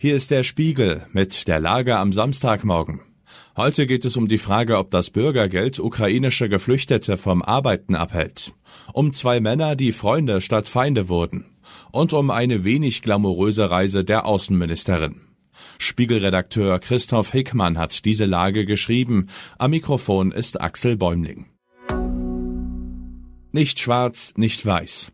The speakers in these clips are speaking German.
Hier ist der Spiegel mit der Lage am Samstagmorgen. Heute geht es um die Frage, ob das Bürgergeld ukrainische Geflüchtete vom Arbeiten abhält, um zwei Männer, die Freunde statt Feinde wurden, und um eine wenig glamouröse Reise der Außenministerin. Spiegelredakteur Christoph Hickmann hat diese Lage geschrieben. Am Mikrofon ist Axel Bäumling. Nicht schwarz, nicht weiß.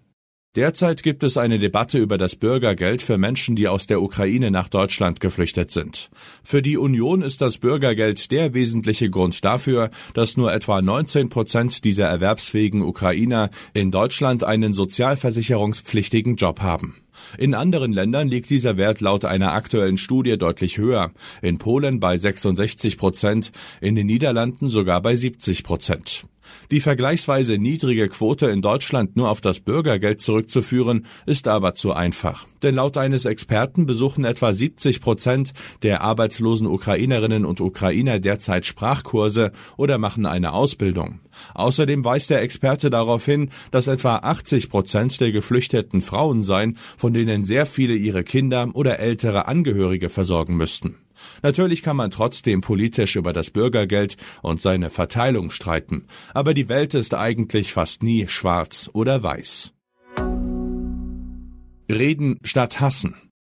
Derzeit gibt es eine Debatte über das Bürgergeld für Menschen, die aus der Ukraine nach Deutschland geflüchtet sind. Für die Union ist das Bürgergeld der wesentliche Grund dafür, dass nur etwa 19 Prozent dieser erwerbsfähigen Ukrainer in Deutschland einen sozialversicherungspflichtigen Job haben. In anderen Ländern liegt dieser Wert laut einer aktuellen Studie deutlich höher. In Polen bei 66 Prozent, in den Niederlanden sogar bei 70 Prozent. Die vergleichsweise niedrige Quote in Deutschland nur auf das Bürgergeld zurückzuführen, ist aber zu einfach. Denn laut eines Experten besuchen etwa 70 Prozent der arbeitslosen Ukrainerinnen und Ukrainer derzeit Sprachkurse oder machen eine Ausbildung. Außerdem weist der Experte darauf hin, dass etwa 80 Prozent der Geflüchteten Frauen seien, von denen sehr viele ihre Kinder oder ältere Angehörige versorgen müssten. Natürlich kann man trotzdem politisch über das Bürgergeld und seine Verteilung streiten, aber die Welt ist eigentlich fast nie schwarz oder weiß. Reden statt Hassen.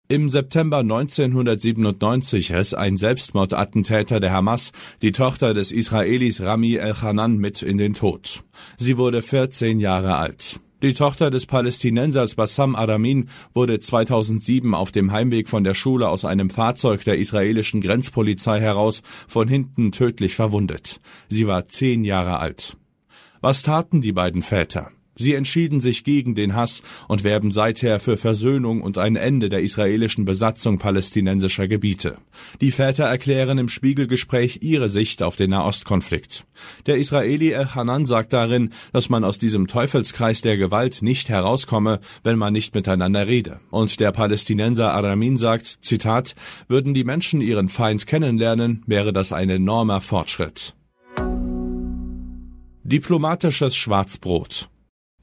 Im September 1997 riss ein Selbstmordattentäter der Hamas die Tochter des Israelis Rami El-Hanan mit in den Tod. Sie wurde 14 Jahre alt. Die Tochter des Palästinensers Bassam Aramin wurde 2007 auf dem Heimweg von der Schule aus einem Fahrzeug der israelischen Grenzpolizei heraus von hinten tödlich verwundet. Sie war zehn Jahre alt. Was taten die beiden Väter? Sie entschieden sich gegen den Hass und werben seither für Versöhnung und ein Ende der israelischen Besatzung palästinensischer Gebiete. Die Väter erklären im Spiegelgespräch ihre Sicht auf den Nahostkonflikt. Der Israeli Elchanan sagt darin, dass man aus diesem Teufelskreis der Gewalt nicht herauskomme, wenn man nicht miteinander rede. Und der Palästinenser Aramin sagt, Zitat, würden die Menschen ihren Feind kennenlernen, wäre das ein enormer Fortschritt. Diplomatisches Schwarzbrot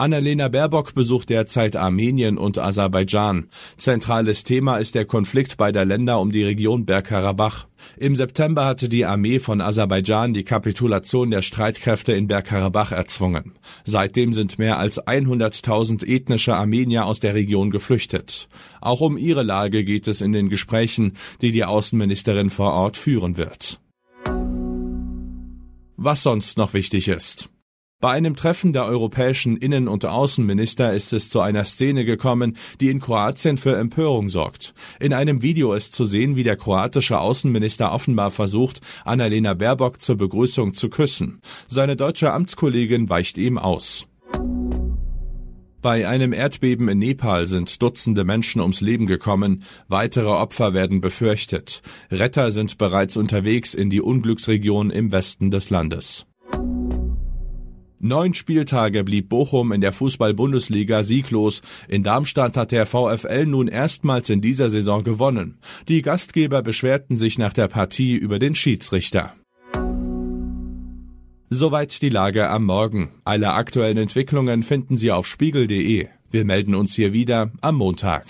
Annalena Baerbock besucht derzeit Armenien und Aserbaidschan. Zentrales Thema ist der Konflikt beider Länder um die Region Bergkarabach. Im September hatte die Armee von Aserbaidschan die Kapitulation der Streitkräfte in Bergkarabach erzwungen. Seitdem sind mehr als 100.000 ethnische Armenier aus der Region geflüchtet. Auch um ihre Lage geht es in den Gesprächen, die die Außenministerin vor Ort führen wird. Was sonst noch wichtig ist. Bei einem Treffen der europäischen Innen- und Außenminister ist es zu einer Szene gekommen, die in Kroatien für Empörung sorgt. In einem Video ist zu sehen, wie der kroatische Außenminister offenbar versucht, Annalena Baerbock zur Begrüßung zu küssen. Seine deutsche Amtskollegin weicht ihm aus. Bei einem Erdbeben in Nepal sind Dutzende Menschen ums Leben gekommen, weitere Opfer werden befürchtet. Retter sind bereits unterwegs in die Unglücksregion im Westen des Landes. Neun Spieltage blieb Bochum in der Fußball-Bundesliga sieglos. In Darmstadt hat der VfL nun erstmals in dieser Saison gewonnen. Die Gastgeber beschwerten sich nach der Partie über den Schiedsrichter. Soweit die Lage am Morgen. Alle aktuellen Entwicklungen finden Sie auf spiegel.de. Wir melden uns hier wieder am Montag.